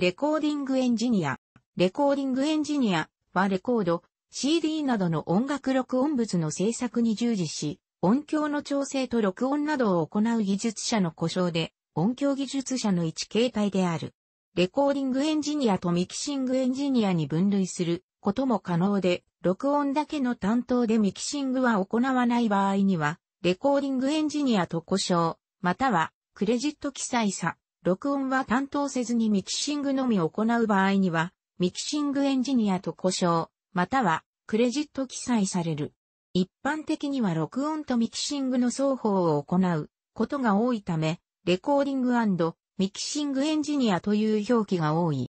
レコーディングエンジニア。レコーディングエンジニアはレコード、CD などの音楽録音物の制作に従事し、音響の調整と録音などを行う技術者の故障で、音響技術者の一形態である。レコーディングエンジニアとミキシングエンジニアに分類することも可能で、録音だけの担当でミキシングは行わない場合には、レコーディングエンジニアと呼称、またはクレジット記載者、録音は担当せずにミキシングのみ行う場合には、ミキシングエンジニアと呼称、またはクレジット記載される。一般的には録音とミキシングの双方を行うことが多いため、レコーディングミキシングエンジニアという表記が多い。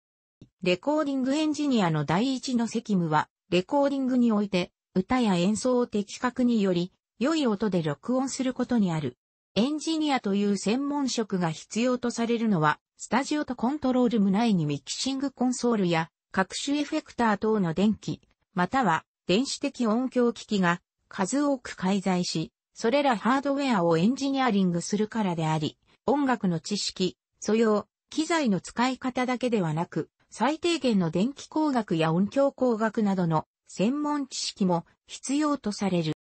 レコーディングエンジニアの第一の責務は、レコーディングにおいて、歌や演奏を的確により、良い音で録音することにある。エンジニアという専門職が必要とされるのは、スタジオとコントロールム内にミキシングコンソールや各種エフェクター等の電気、または電子的音響機器が数多く介在し、それらハードウェアをエンジニアリングするからであり、音楽の知識、素養、機材の使い方だけではなく、最低限の電気工学や音響工学などの専門知識も必要とされる。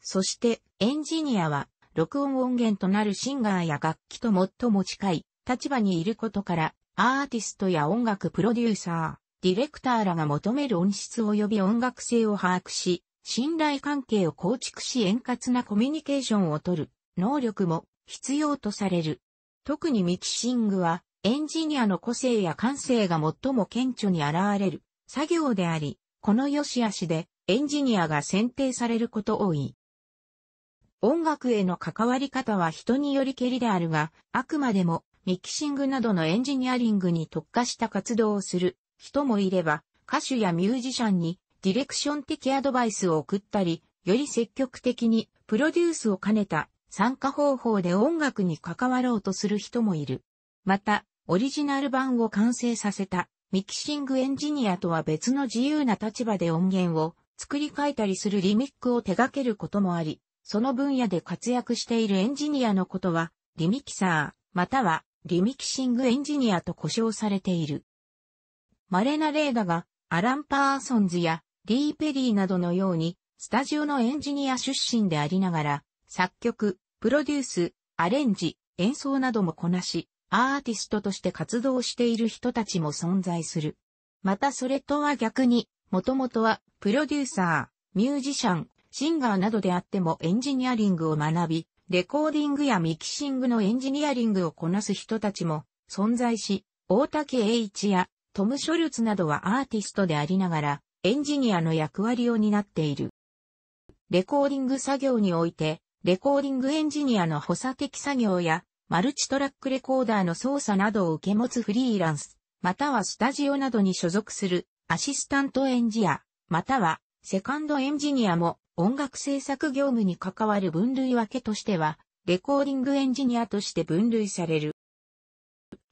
そして、エンジニアは録音音源となるシンガーや楽器と最も近い立場にいることから、アーティストや音楽プロデューサー、ディレクターらが求める音質及び音楽性を把握し、信頼関係を構築し円滑なコミュニケーションをとる能力も必要とされる。特にミキシングはエンジニアの個性や感性が最も顕著に現れる作業であり、この良し悪しでエンジニアが選定されること多い。音楽への関わり方は人によりけりであるが、あくまでもミキシングなどのエンジニアリングに特化した活動をする人もいれば、歌手やミュージシャンにディレクション的アドバイスを送ったり、より積極的にプロデュースを兼ねた参加方法で音楽に関わろうとする人もいる。また、オリジナル版を完成させたミキシングエンジニアとは別の自由な立場で音源を作り変えたりするリミックを手掛けることもあり、その分野で活躍しているエンジニアのことは、リミキサー、またはリミキシングエンジニアと呼称されている。稀な例だが、アラン・パーソンズやリー・ペリーなどのように、スタジオのエンジニア出身でありながら、作曲、プロデュース、アレンジ、演奏などもこなし、アーティストとして活動している人たちも存在する。またそれとは逆に、もともとは、プロデューサー、ミュージシャン、シンガーなどであってもエンジニアリングを学び、レコーディングやミキシングのエンジニアリングをこなす人たちも存在し、大竹栄一やトム・ショルツなどはアーティストでありながら、エンジニアの役割を担っている。レコーディング作業において、レコーディングエンジニアの補佐的作業や、マルチトラックレコーダーの操作などを受け持つフリーランス、またはスタジオなどに所属するアシスタントエンジニア、またはセカンドエンジニアも音楽制作業務に関わる分類分けとしては、レコーディングエンジニアとして分類される。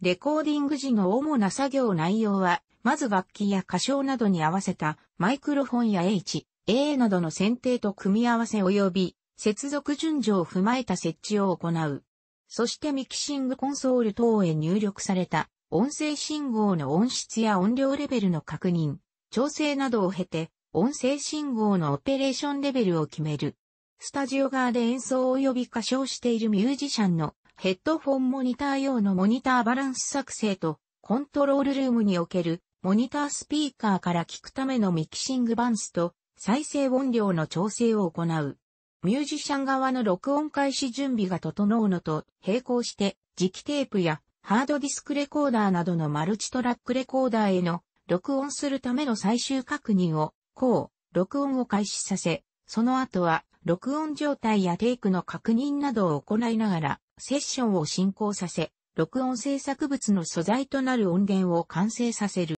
レコーディング時の主な作業内容は、まず楽器や歌唱などに合わせたマイクロフォンや H、A などの選定と組み合わせ及び接続順序を踏まえた設置を行う。そしてミキシングコンソール等へ入力された音声信号の音質や音量レベルの確認、調整などを経て音声信号のオペレーションレベルを決める。スタジオ側で演奏及び歌唱しているミュージシャンのヘッドフォンモニター用のモニターバランス作成とコントロールルームにおけるモニタースピーカーから聞くためのミキシングバンスと再生音量の調整を行う。ミュージシャン側の録音開始準備が整うのと並行して磁気テープやハードディスクレコーダーなどのマルチトラックレコーダーへの録音するための最終確認をこう、録音を開始させ、その後は、録音状態やテイクの確認などを行いながら、セッションを進行させ、録音制作物の素材となる音源を完成させる。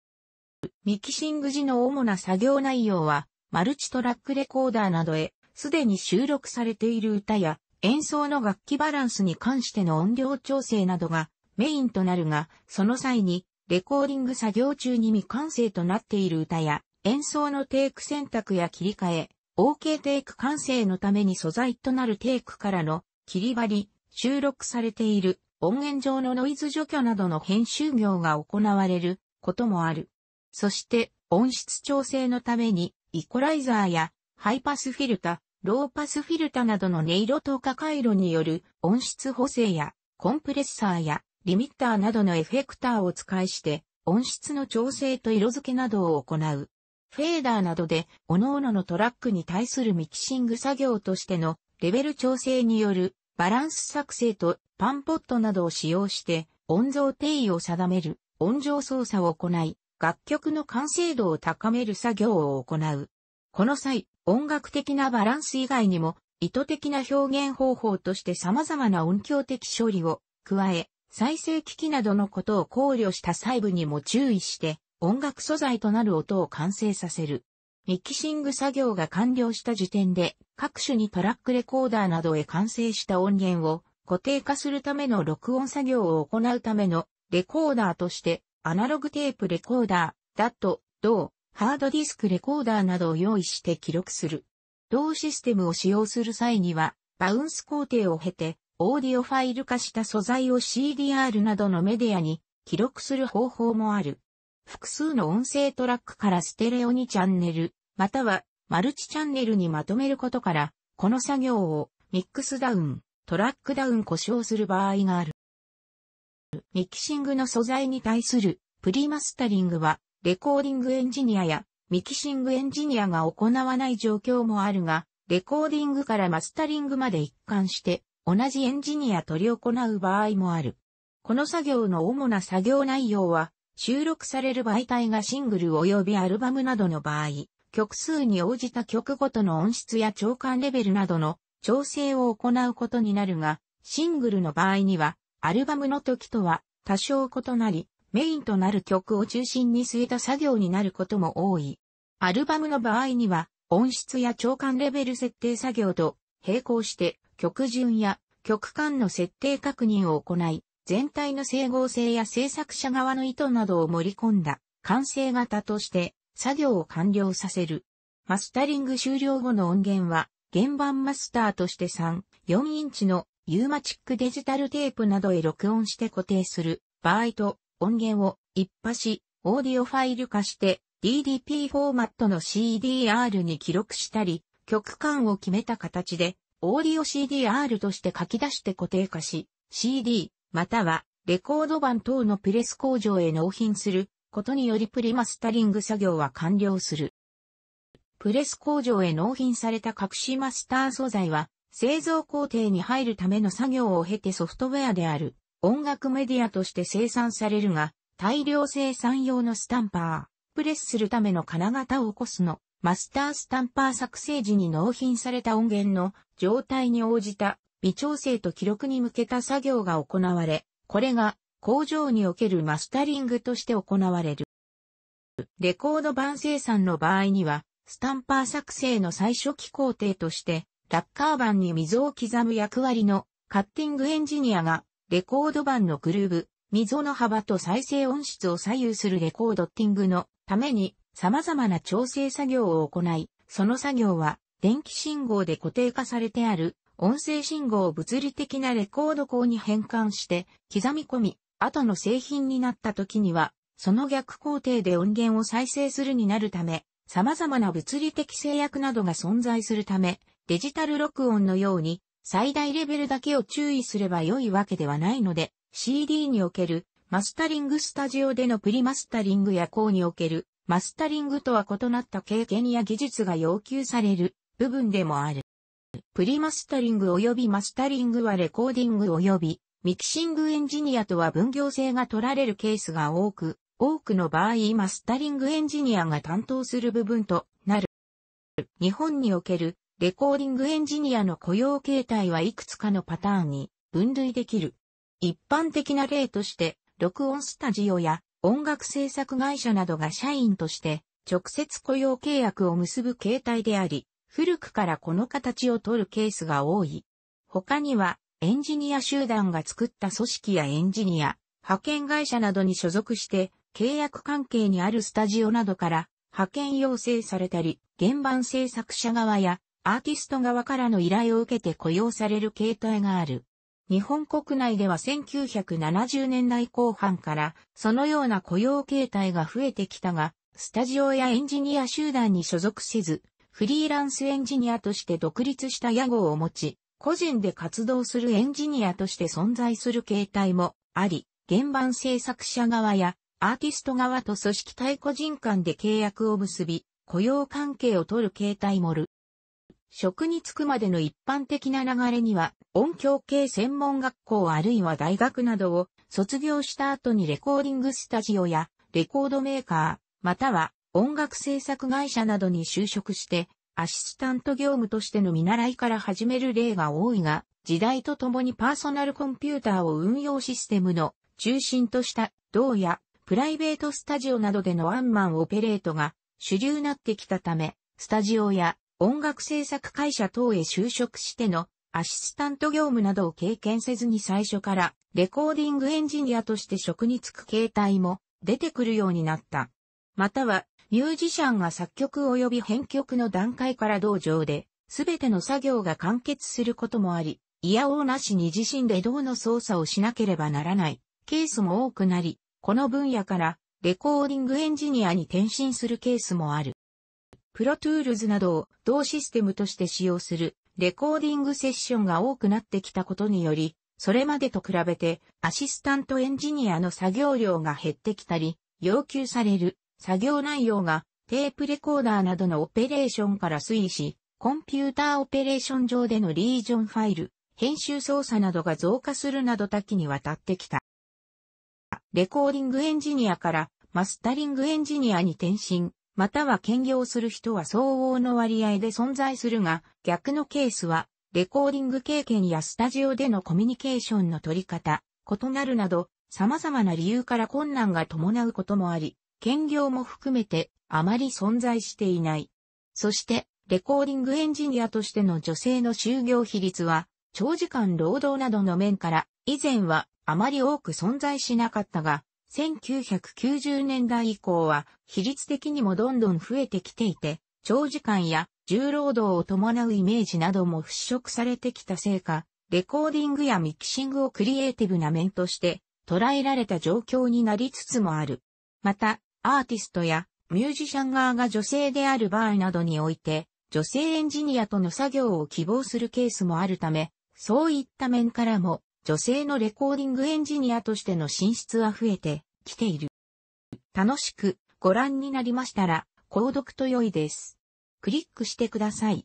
ミキシング時の主な作業内容は、マルチトラックレコーダーなどへ、すでに収録されている歌や、演奏の楽器バランスに関しての音量調整などがメインとなるが、その際に、レコーディング作業中に未完成となっている歌や、演奏のテイク選択や切り替え、OK テイク完成のために素材となるテイクからの切り張り、収録されている音源上のノイズ除去などの編集業が行われることもある。そして音質調整のためにイコライザーやハイパスフィルタ、ローパスフィルタなどの音色透過回路による音質補正やコンプレッサーやリミッターなどのエフェクターを使いして音質の調整と色付けなどを行う。フェーダーなどで、各々のトラックに対するミキシング作業としてのレベル調整によるバランス作成とパンポットなどを使用して、音像定位を定める、音上操作を行い、楽曲の完成度を高める作業を行う。この際、音楽的なバランス以外にも、意図的な表現方法として様々な音響的処理を加え、再生機器などのことを考慮した細部にも注意して、音楽素材となる音を完成させる。ミキシング作業が完了した時点で各種にトラックレコーダーなどへ完成した音源を固定化するための録音作業を行うためのレコーダーとしてアナログテープレコーダー、ダット、同、ハードディスクレコーダーなどを用意して記録する。同システムを使用する際にはバウンス工程を経てオーディオファイル化した素材を CDR などのメディアに記録する方法もある。複数の音声トラックからステレオにチャンネル、またはマルチチャンネルにまとめることから、この作業をミックスダウン、トラックダウン故障する場合がある。ミキシングの素材に対するプリマスタリングは、レコーディングエンジニアやミキシングエンジニアが行わない状況もあるが、レコーディングからマスタリングまで一貫して、同じエンジニア取り行う場合もある。この作業の主な作業内容は、収録される媒体がシングル及びアルバムなどの場合、曲数に応じた曲ごとの音質や聴感レベルなどの調整を行うことになるが、シングルの場合には、アルバムの時とは多少異なり、メインとなる曲を中心に据えた作業になることも多い。アルバムの場合には、音質や聴感レベル設定作業と並行して曲順や曲間の設定確認を行い、全体の整合性や制作者側の意図などを盛り込んだ完成型として作業を完了させる。マスタリング終了後の音源は原場マスターとして3、4インチのユーマチックデジタルテープなどへ録音して固定する場合と音源を一波し、オーディオファイル化して DDP フォーマットの CDR に記録したり、曲間を決めた形でオーディオ CDR として書き出して固定化し、CD、またはレコード版等のプレス工場へ納品することによりプリマスタリング作業は完了する。プレス工場へ納品された隠しマスター素材は製造工程に入るための作業を経てソフトウェアである音楽メディアとして生産されるが大量生産用のスタンパー、プレスするための金型を起こすのマスタースタンパー作成時に納品された音源の状態に応じた微調整と記録に向けた作業が行われ、これが工場におけるマスタリングとして行われる。レコード版生産の場合には、スタンパー作成の最初期工程として、ラッカー版に溝を刻む役割のカッティングエンジニアが、レコード版のグルーブ、溝の幅と再生音質を左右するレコードッティングのために様々な調整作業を行い、その作業は電気信号で固定化されてある音声信号を物理的なレコード項に変換して刻み込み、後の製品になった時には、その逆工程で音源を再生するになるため、様々な物理的制約などが存在するため、デジタル録音のように最大レベルだけを注意すれば良いわけではないので、CD におけるマスタリングスタジオでのプリマスタリングや項におけるマスタリングとは異なった経験や技術が要求される部分でもある。プリマスタリング及びマスタリングはレコーディング及びミキシングエンジニアとは分業制が取られるケースが多く、多くの場合マスタリングエンジニアが担当する部分となる。日本におけるレコーディングエンジニアの雇用形態はいくつかのパターンに分類できる。一般的な例として、録音スタジオや音楽制作会社などが社員として直接雇用契約を結ぶ形態であり、古くからこの形を取るケースが多い。他には、エンジニア集団が作った組織やエンジニア、派遣会社などに所属して、契約関係にあるスタジオなどから、派遣要請されたり、現場制作者側や、アーティスト側からの依頼を受けて雇用される形態がある。日本国内では1970年代後半からそのような雇用形態が増えてきたが、スタジオやエンジニア集団に所属せず、フリーランスエンジニアとして独立した屋号を持ち、個人で活動するエンジニアとして存在する形態もあり、原版制作者側やアーティスト側と組織対個人間で契約を結び、雇用関係を取る形態もる。職に就くまでの一般的な流れには、音響系専門学校あるいは大学などを卒業した後にレコーディングスタジオやレコードメーカー、または音楽制作会社などに就職して、アシスタント業務としての見習いから始める例が多いが、時代とともにパーソナルコンピューターを運用システムの中心とした道やプライベートスタジオなどでのワンマンオペレートが主流になってきたため、スタジオや音楽制作会社等へ就職してのアシスタント業務などを経験せずに最初からレコーディングエンジニアとして職に就く形態も出てくるようになった。またはミュージシャンが作曲及び編曲の段階から同情で、すべての作業が完結することもあり、いやおうなしに自身で銅の操作をしなければならないケースも多くなり、この分野からレコーディングエンジニアに転身するケースもある。プロトゥールズなどを同システムとして使用するレコーディングセッションが多くなってきたことにより、それまでと比べてアシスタントエンジニアの作業量が減ってきたり、要求される作業内容がテープレコーダーなどのオペレーションから推移し、コンピューターオペレーション上でのリージョンファイル、編集操作などが増加するなど多岐にわたってきた。レコーディングエンジニアからマスタリングエンジニアに転身、または兼業する人は相応の割合で存在するが、逆のケースは、レコーディング経験やスタジオでのコミュニケーションの取り方、異なるなど、様々な理由から困難が伴うこともあり、兼業も含めてあまり存在していない。そして、レコーディングエンジニアとしての女性の就業比率は、長時間労働などの面から、以前はあまり多く存在しなかったが、1990年代以降は、比率的にもどんどん増えてきていて、長時間や重労働を伴うイメージなども払拭されてきたせいか、レコーディングやミキシングをクリエイティブな面として捉えられた状況になりつつもある。また、アーティストやミュージシャン側が女性である場合などにおいて、女性エンジニアとの作業を希望するケースもあるため、そういった面からも、女性のレコーディングエンジニアとしての進出は増えてきている。楽しくご覧になりましたら、購読と良いです。クリックしてください。